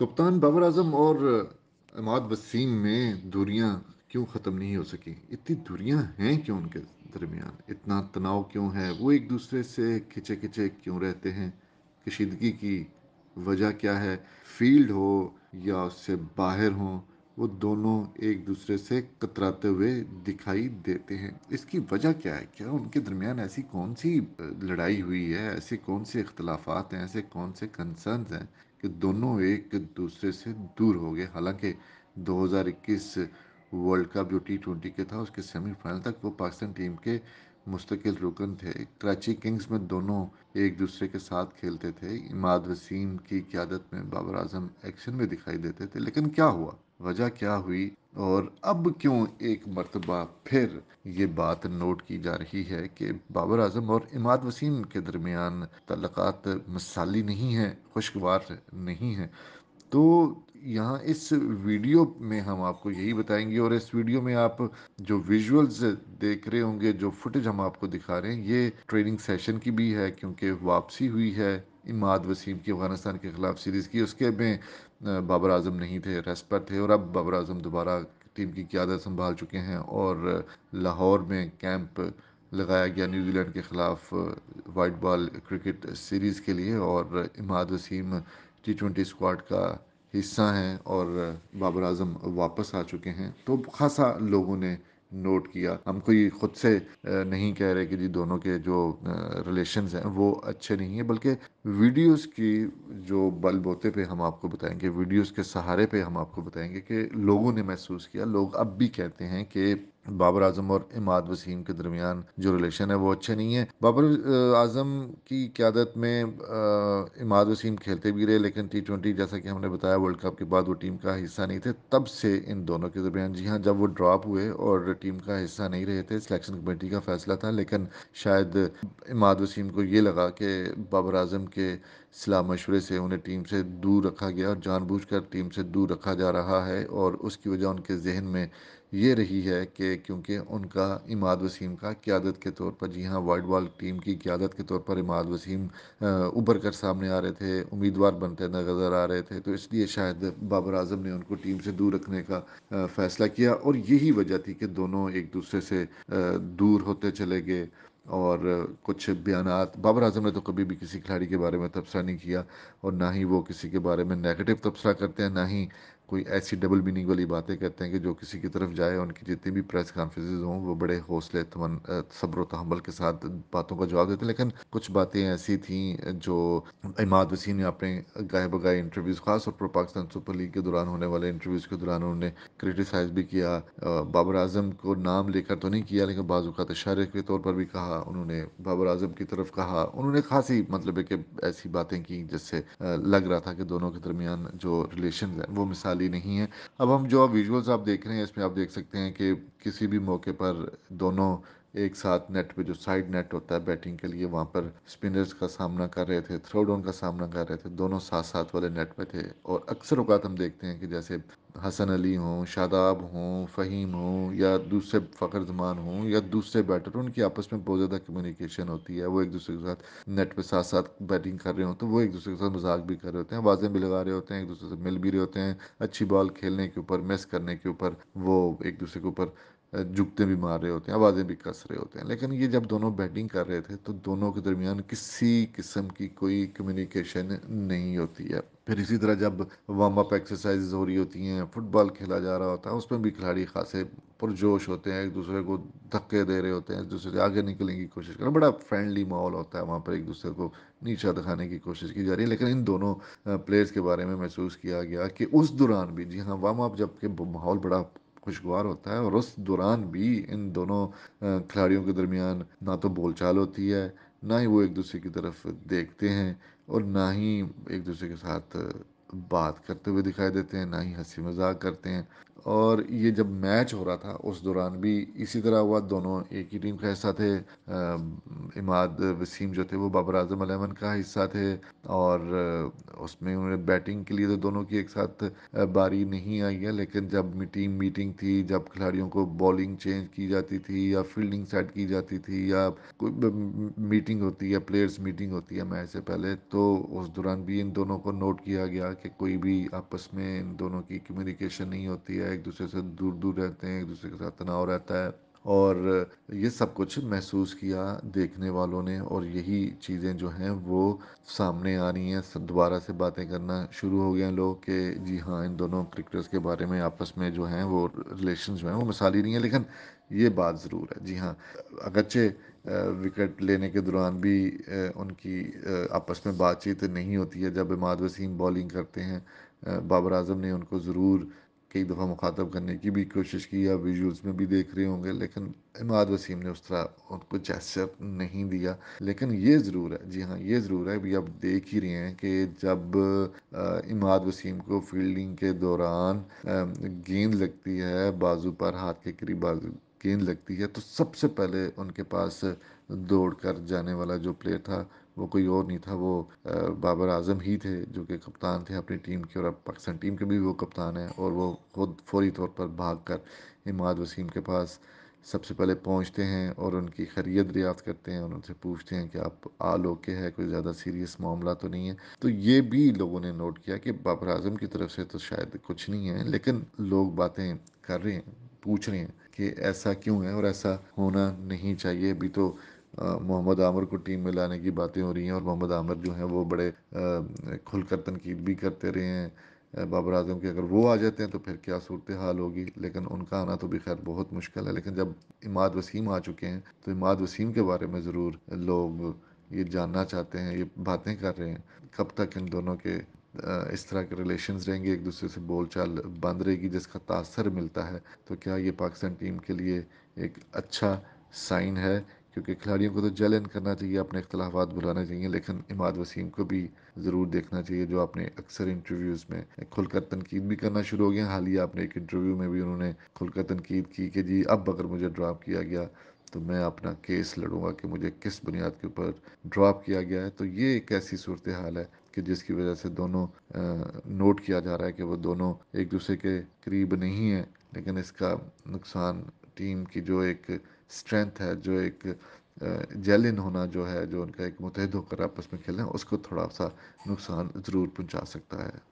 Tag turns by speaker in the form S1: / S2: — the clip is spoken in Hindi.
S1: कप्तान बाबर आजम और अमाद वसीम में दूरियां क्यों ख़त्म नहीं हो सकी इतनी दूरियां हैं क्यों उनके दरमियान इतना तनाव क्यों है वो एक दूसरे से खिंचे खिंचे क्यों रहते हैं कशीदगी की वजह क्या है फील्ड हो या उससे बाहर हो वो दोनों एक दूसरे से कतराते हुए दिखाई देते हैं इसकी वजह क्या है क्या उनके दरमियान ऐसी कौन सी लड़ाई हुई है ऐसे कौन से अख्तलाफात हैं ऐसे कौन से कंसर्न हैं कि दोनों एक दूसरे से दूर हो गए हालांकि 2021 वर्ल्ड कप जो टी ट्वेंटी के था उसके सेमीफाइनल तक वो पाकिस्तान टीम के मुस्तकिल रुकन थे कराची किंग्स में दोनों एक दूसरे के साथ खेलते थे इमाद वसीम की क्यादत में बाबर आजम एक्शन में दिखाई देते थे लेकिन क्या हुआ वजह क्या हुई और अब क्यों एक मरतबा फिर ये बात नोट की जा रही है कि बाबर आजम और इमाद वसीम के दरमियान तल्लक़ात मिसाली नहीं हैं खुशगवार नहीं हैं तो यहाँ इस वीडियो में हम आपको यही बताएंगे और इस वीडियो में आप जो विजुअल्स देख रहे होंगे जो फुटेज हम आपको दिखा रहे हैं ये ट्रेनिंग सेशन की भी है क्योंकि वापसी हुई है इमाद वसीम की अफ़गानिस्तान के ख़िलाफ़ सीरीज़ की उसके में बाबर आजम नहीं थे रेस्पर पर थे और अब बाबर आजम दोबारा टीम की क्यादत संभाल चुके हैं और लाहौर में कैंप लगाया गया न्यूजीलैंड के ख़िलाफ़ वाइट बॉल क्रिकेट सीरीज़ के लिए और Imad Wasim T twenty squad का हिस्सा हैं और बाबर आजम वापस आ चुके हैं तो खासा लोगों ने नोट किया हम कोई खुद से नहीं कह रहे कि जी दोनों के जो रिलेशन हैं वो अच्छे नहीं है बल्कि वीडियोस की जो बोते पे हम आपको बताएंगे वीडियोस के सहारे पे हम आपको बताएंगे कि लोगों ने महसूस किया लोग अब भी कहते हैं कि बाबर आजम और इमाद वसीम के दरमियान जो रिलेशन है वो अच्छे नहीं है बाबर आजम की क्यादत में इमाद वसीम खेलते भी रहे लेकिन टी ट्वेंटी जैसा कि हमने बताया वर्ल्ड कप के बाद वो टीम का हिस्सा नहीं थे तब से इन दोनों के दरमियान जी हाँ जब वो ड्रॉप हुए और टीम का हिस्सा नहीं रहे थे सिलेक्शन कमेटी का फैसला था लेकिन शायद इमाद वसीम को ये लगा कि बाबर आजम के सलाह मशवरे से उन्हें टीम से दूर रखा गया और जानबूझ टीम से दूर रखा जा रहा है और उसकी वजह उनके जहन में ये रही है कि क्योंकि उनका इमाद वसीम का क्यादत के तौर पर जी हाँ वर्ल्ड बॉल टीम की क्यादत के तौर पर इमाद वसीम उभर कर सामने आ रहे थे उम्मीदवार बनते नज़र आ रहे थे तो इसलिए शायद बाबर आजम ने उनको टीम से दूर रखने का फ़ैसला किया और यही वजह थी कि दोनों एक दूसरे से दूर होते चले गए और कुछ बयान बाबर आजम ने तो कभी भी किसी खिलाड़ी के बारे में तबसरा नहीं किया और ना ही वो किसी के बारे में नेगेटिव तबसरा करते हैं ना ही कोई ऐसी डबल मीनिंग वाली बातें करते हैं कि जो किसी की तरफ जाए उनकी जितनी भी प्रेस कॉन्फ्रेंसेज हों वो बड़े हौसले तमन सब्र तहमल के साथ बातों का जवाब देते हैं लेकिन कुछ बातें ऐसी थी जो इमाद वसी ने अपने गाय बगाए इंटरव्यूज़ खासतौर पर पाकिस्तान सुपर लीग के दौरान होने वाले इंटरव्यूज़ के दौरान उन्होंने क्रिटिसाइज़ भी किया बाबर आजम को नाम लेकर तो नहीं किया लेकिन बाज़ात इशारे के तौर पर भी कहा उन्होंने बाबर आजम की तरफ कहा उन्होंने खासी मतलब है कि ऐसी बातें की जिससे लग रहा था कि दोनों के दरमियान जो रिलेशन है वो मिसाल वाली नहीं है अब हम जो विजुअल्स आप देख रहे हैं इसमें आप देख सकते हैं कि किसी भी मौके पर दोनों एक साथ नेट पे जो साइड नेट होता है बैटिंग के लिए वहाँ पर स्पिनर्स का सामना कर रहे थे थ्रो डाउन का सामना कर रहे थे दोनों साथ साथ वाले नेट पे थे और अक्सर अवकात हम देखते हैं कि जैसे हसन अली हों शादाब हों फ़हीम हों या दूसरे फ़खर जमान हों या दूसरे बैटर उनकी आपस में बहुत ज़्यादा कम्युनिकेशन होती है वो एक दूसरे के साथ नेट पे साथ साथ बैटिंग कर रहे हों तो वो एक दूसरे के साथ मजाक भी कर रहे होते हैं आवाज़ें भी लगा रहे होते हैं एक दूसरे से मिल भी रहे होते हैं अच्छी बॉल खेलने के ऊपर मिस करने के ऊपर वो एक दूसरे के ऊपर झुकते भी मार रहे होते हैं आवाज़ें भी कस रहे होते हैं लेकिन ये जब दोनों बैटिंग कर रहे थे तो दोनों के दरमियान किसी किस्म की कोई कम्युनिकेशन नहीं होती है फिर इसी तरह जब वार्म अप एक्सरसाइज हो रही होती हैं फुटबॉल खेला जा रहा होता है उसमें भी खिलाड़ी खासे पुरजोश होते हैं एक दूसरे को धक्के दे रहे होते हैं एक दूसरे से आगे निकलने की कोशिश कर रहे हैं बड़ा फ्रेंडली माहौल होता है वहाँ पर एक दूसरे को नीचा दिखाने की कोशिश की जा रही है लेकिन इन दोनों प्लेयर्स के बारे में महसूस किया गया कि उस दौरान भी जी हाँ वार्म अप जबकि माहौल बड़ा खुशगवार होता है और उस दौरान भी इन दोनों खिलाड़ियों के दरमियान ना तो बोलचाल होती है ना ही वो एक दूसरे की तरफ देखते हैं और ना ही एक दूसरे के साथ बात करते हुए दिखाई देते हैं ना ही हंसी मजाक करते हैं और ये जब मैच हो रहा था उस दौरान भी इसी तरह हुआ दोनों एक ही टीम का हिस्सा थे इमाद वसीम जो थे वो बाबर आजम अलेवन का हिस्सा थे और उसमें उन्होंने बैटिंग के लिए तो दोनों की एक साथ बारी नहीं आई है लेकिन जब टीम मीटिंग थी जब खिलाड़ियों को बॉलिंग चेंज की जाती थी या फील्डिंग सेट की जाती थी या कोई मीटिंग होती है प्लेयर्स मीटिंग होती है मैच से पहले तो उस दौरान भी इन दोनों को नोट किया गया कि कोई भी आपस में इन दोनों की कम्युनिकेशन नहीं होती है है एक दूसरे से दूर दूर रहते हैं एक दूसरे के साथ तनाव रहता है और ये सब कुछ महसूस किया देखने वालों ने और यही चीज़ें जो हैं वो सामने आ रही हैं दोबारा से बातें करना शुरू हो गए हैं लोग के जी हाँ इन दोनों क्रिकेटर्स के बारे में आपस में जो हैं वो रिलेशन जो हैं वो मिसाली नहीं है लेकिन ये बात ज़रूर है जी हाँ अगरचे विकेट लेने के दौरान भी उनकी आपस में बातचीत नहीं होती है जब इमाद वसीम बॉलिंग करते हैं बाबर आजम ने उनको ज़रूर कई दफ़ा मुखातब करने की भी कोशिश की या विजुअल्स में भी देख रहे होंगे लेकिन इमाद वसीम ने उस तरह उनको जैसर नहीं दिया लेकिन ये ज़रूर है जी हाँ ये ज़रूर है भी आप देख ही रहे हैं कि जब इमाद वसीम को फील्डिंग के दौरान गेंद लगती है बाजू पर हाथ के करीब बाजू गेंद लगती है तो सबसे पहले उनके पास दौड़ कर जाने वाला जो प्लेयर था वो कोई और नहीं था वो बाबर आजम ही थे जो कि कप्तान थे अपनी टीम के और अब पाकिस्तान टीम के भी वो कप्तान हैं और वो खुद फौरी तौर पर भाग कर इमाद वसीम के पास सबसे पहले पहुंचते हैं और उनकी खरीत रियात करते हैं और उनसे पूछते हैं कि आप आल ओके है कोई ज़्यादा सीरियस मामला तो नहीं है तो ये भी लोगों ने नोट किया कि बाबर आजम की तरफ से तो शायद कुछ नहीं है लेकिन लोग बातें कर रहे हैं पूछ रहे हैं कि ऐसा क्यों है और ऐसा होना नहीं चाहिए अभी तो मोहम्मद आमिर को टीम में लाने की बातें हो रही हैं और मोहम्मद आमिर जो हैं वो बड़े खुलकर तनकीद भी करते रहे हैं बाबर आजम के अगर वो आ जाते हैं तो फिर क्या सूरत हाल होगी लेकिन उनका आना तो भी खैर बहुत मुश्किल है लेकिन जब इमाद वसीम आ चुके हैं तो इमाद वसीम के बारे में ज़रूर लोग ये जानना चाहते हैं ये बातें कर रहे हैं कब तक इन दोनों के इस तरह के रिलेशन रहेंगे एक दूसरे से बोल चाल बंद रहेगी जिसका तासर मिलता है तो क्या ये पाकिस्तान टीम के लिए एक अच्छा साइन है क्योंकि खिलाड़ियों को तो जलन करना चाहिए अपने अख्तलाफात बुलाना चाहिए लेकिन इमाद वसीम को भी ज़रूर देखना चाहिए जो अपने अक्सर इंटरव्यूज़ में खुलकर तनकीद भी करना शुरू हो गया हालिया अपने एक इंटरव्यू में भी उन्होंने खुलकर तनकीद की कि जी अब अगर मुझे ड्राप किया गया तो मैं अपना केस लड़ूंगा कि मुझे किस बुनियाद के ऊपर ड्रॉप किया गया है तो ये एक ऐसी सूरत हाल है कि जिसकी वजह से दोनों आ, नोट किया जा रहा है कि वो दोनों एक दूसरे के करीब नहीं है लेकिन इसका नुकसान टीम की जो एक स्ट्रेंथ है जो एक जेलिन होना जो है जो उनका एक मुतहद होकर आपस में खेलना उसको थोड़ा सा नुकसान ज़रूर पहुंचा सकता है